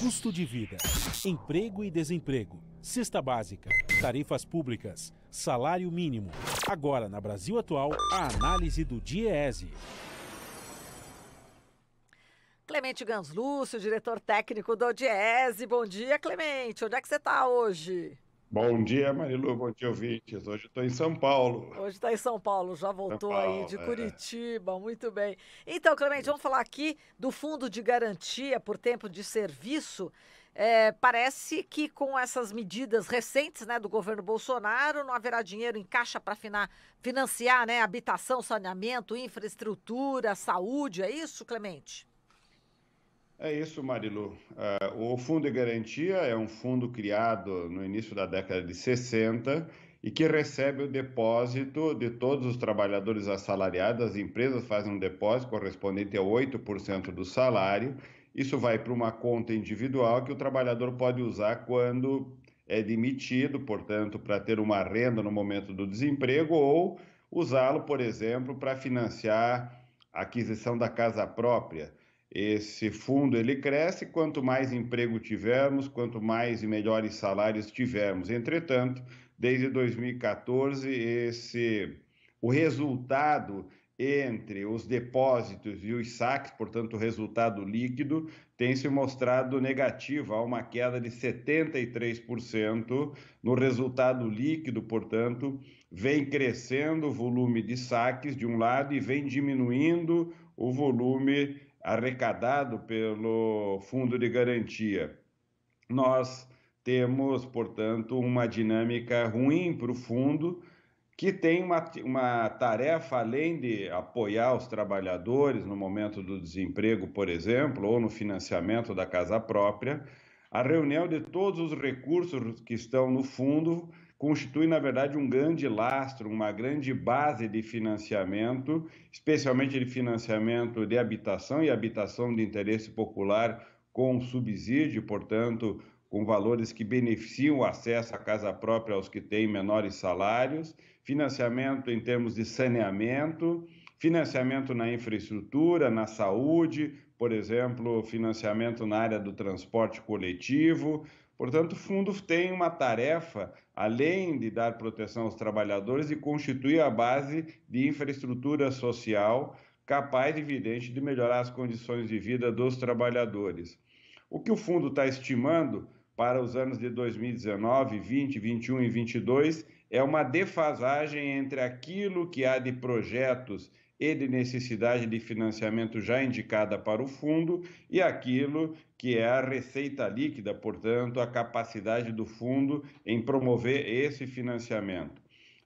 Custo de vida, emprego e desemprego, cesta básica, tarifas públicas, salário mínimo. Agora, na Brasil Atual, a análise do DIEESE. Clemente Ganslúcio, diretor técnico do DIEESE. Bom dia, Clemente. Onde é que você está hoje? Bom dia, Marilu, bom dia, ouvintes. Hoje estou em São Paulo. Hoje está em São Paulo, já voltou Paulo, aí de é. Curitiba, é. muito bem. Então, Clemente, vamos falar aqui do Fundo de Garantia por Tempo de Serviço. É, parece que com essas medidas recentes né, do governo Bolsonaro, não haverá dinheiro em caixa para financiar né, habitação, saneamento, infraestrutura, saúde, é isso, Clemente? É isso, Marilu. Uh, o Fundo de Garantia é um fundo criado no início da década de 60 e que recebe o depósito de todos os trabalhadores assalariados. As empresas fazem um depósito correspondente a 8% do salário. Isso vai para uma conta individual que o trabalhador pode usar quando é demitido, portanto, para ter uma renda no momento do desemprego, ou usá-lo, por exemplo, para financiar a aquisição da casa própria. Esse fundo ele cresce quanto mais emprego tivermos, quanto mais e melhores salários tivermos. Entretanto, desde 2014, esse o resultado entre os depósitos e os saques, portanto, o resultado líquido, tem se mostrado negativo, há uma queda de 73% no resultado líquido, portanto, vem crescendo o volume de saques de um lado e vem diminuindo o volume arrecadado pelo Fundo de Garantia. Nós temos, portanto, uma dinâmica ruim para o fundo, que tem uma, uma tarefa além de apoiar os trabalhadores no momento do desemprego, por exemplo, ou no financiamento da casa própria, a reunião de todos os recursos que estão no fundo constitui, na verdade, um grande lastro, uma grande base de financiamento, especialmente de financiamento de habitação e habitação de interesse popular com subsídio, portanto, com valores que beneficiam o acesso à casa própria aos que têm menores salários, financiamento em termos de saneamento, financiamento na infraestrutura, na saúde, por exemplo, financiamento na área do transporte coletivo, Portanto, o fundo tem uma tarefa, além de dar proteção aos trabalhadores, e constituir a base de infraestrutura social capaz, evidente, de melhorar as condições de vida dos trabalhadores. O que o fundo está estimando para os anos de 2019, 20, 21 e 22 é uma defasagem entre aquilo que há de projetos e de necessidade de financiamento já indicada para o fundo e aquilo que é a receita líquida, portanto, a capacidade do fundo em promover esse financiamento.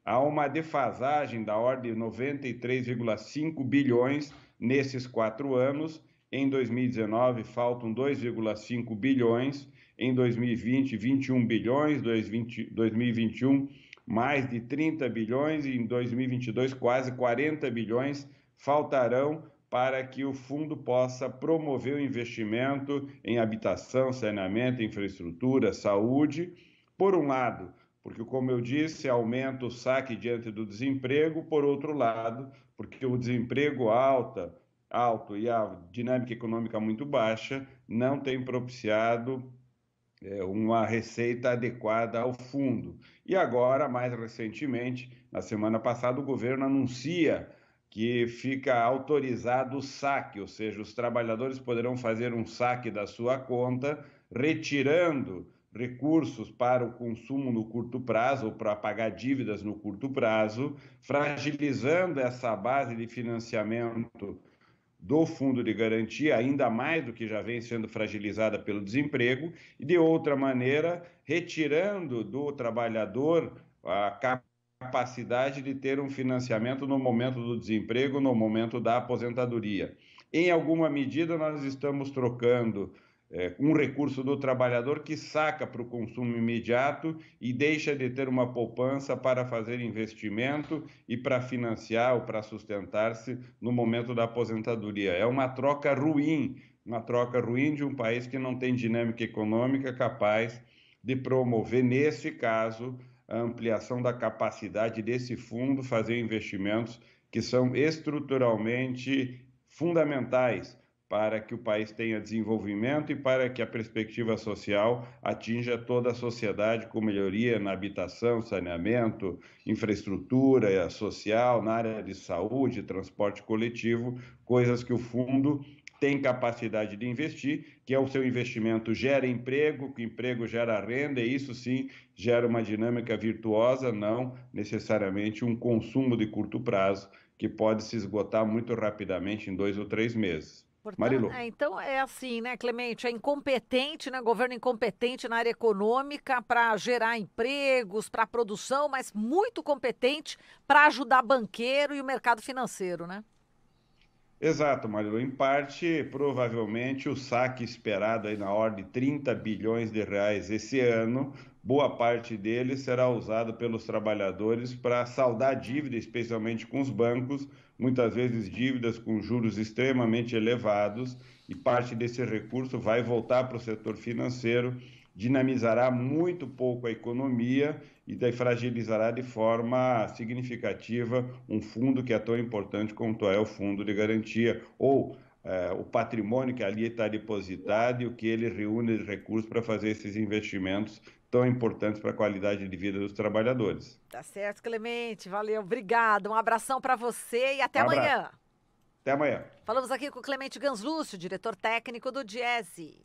Há uma defasagem da ordem de 93,5 bilhões nesses quatro anos. Em 2019, faltam 2,5 bilhões. Em 2020, 21 bilhões. 2021, mais de 30 bilhões e em 2022 quase 40 bilhões faltarão para que o fundo possa promover o investimento em habitação, saneamento, infraestrutura, saúde. Por um lado, porque, como eu disse, aumenta o saque diante do desemprego, por outro lado, porque o desemprego alta, alto e a dinâmica econômica muito baixa não tem propiciado é uma receita adequada ao fundo. E agora, mais recentemente, na semana passada, o governo anuncia que fica autorizado o saque, ou seja, os trabalhadores poderão fazer um saque da sua conta, retirando recursos para o consumo no curto prazo ou para pagar dívidas no curto prazo, fragilizando essa base de financiamento do fundo de garantia, ainda mais do que já vem sendo fragilizada pelo desemprego, e de outra maneira, retirando do trabalhador a capacidade de ter um financiamento no momento do desemprego, no momento da aposentadoria. Em alguma medida, nós estamos trocando é, um recurso do trabalhador que saca para o consumo imediato e deixa de ter uma poupança para fazer investimento e para financiar ou para sustentar-se no momento da aposentadoria. É uma troca ruim, uma troca ruim de um país que não tem dinâmica econômica capaz de promover, nesse caso, a ampliação da capacidade desse fundo fazer investimentos que são estruturalmente fundamentais para que o país tenha desenvolvimento e para que a perspectiva social atinja toda a sociedade com melhoria na habitação, saneamento, infraestrutura social, na área de saúde, transporte coletivo, coisas que o fundo tem capacidade de investir, que é o seu investimento gera emprego, que emprego gera renda, e isso sim gera uma dinâmica virtuosa, não necessariamente um consumo de curto prazo que pode se esgotar muito rapidamente em dois ou três meses. Portanto, Marilu. É, então é assim, né, Clemente? É incompetente, né? Governo incompetente na área econômica para gerar empregos, para produção, mas muito competente para ajudar banqueiro e o mercado financeiro, né? Exato, Marilu. Em parte, provavelmente o saque esperado aí na ordem de 30 bilhões de reais esse ano boa parte dele será usado pelos trabalhadores para saldar dívida, especialmente com os bancos, muitas vezes dívidas com juros extremamente elevados, e parte desse recurso vai voltar para o setor financeiro, dinamizará muito pouco a economia e daí fragilizará de forma significativa um fundo que é tão importante quanto é o fundo de garantia ou eh, o patrimônio que ali está depositado e o que ele reúne de recursos para fazer esses investimentos tão importantes para a qualidade de vida dos trabalhadores. Tá certo, Clemente. Valeu, obrigado. Um abração para você e até um amanhã. Até amanhã. Falamos aqui com o Clemente Ganslúcio, diretor técnico do Diese.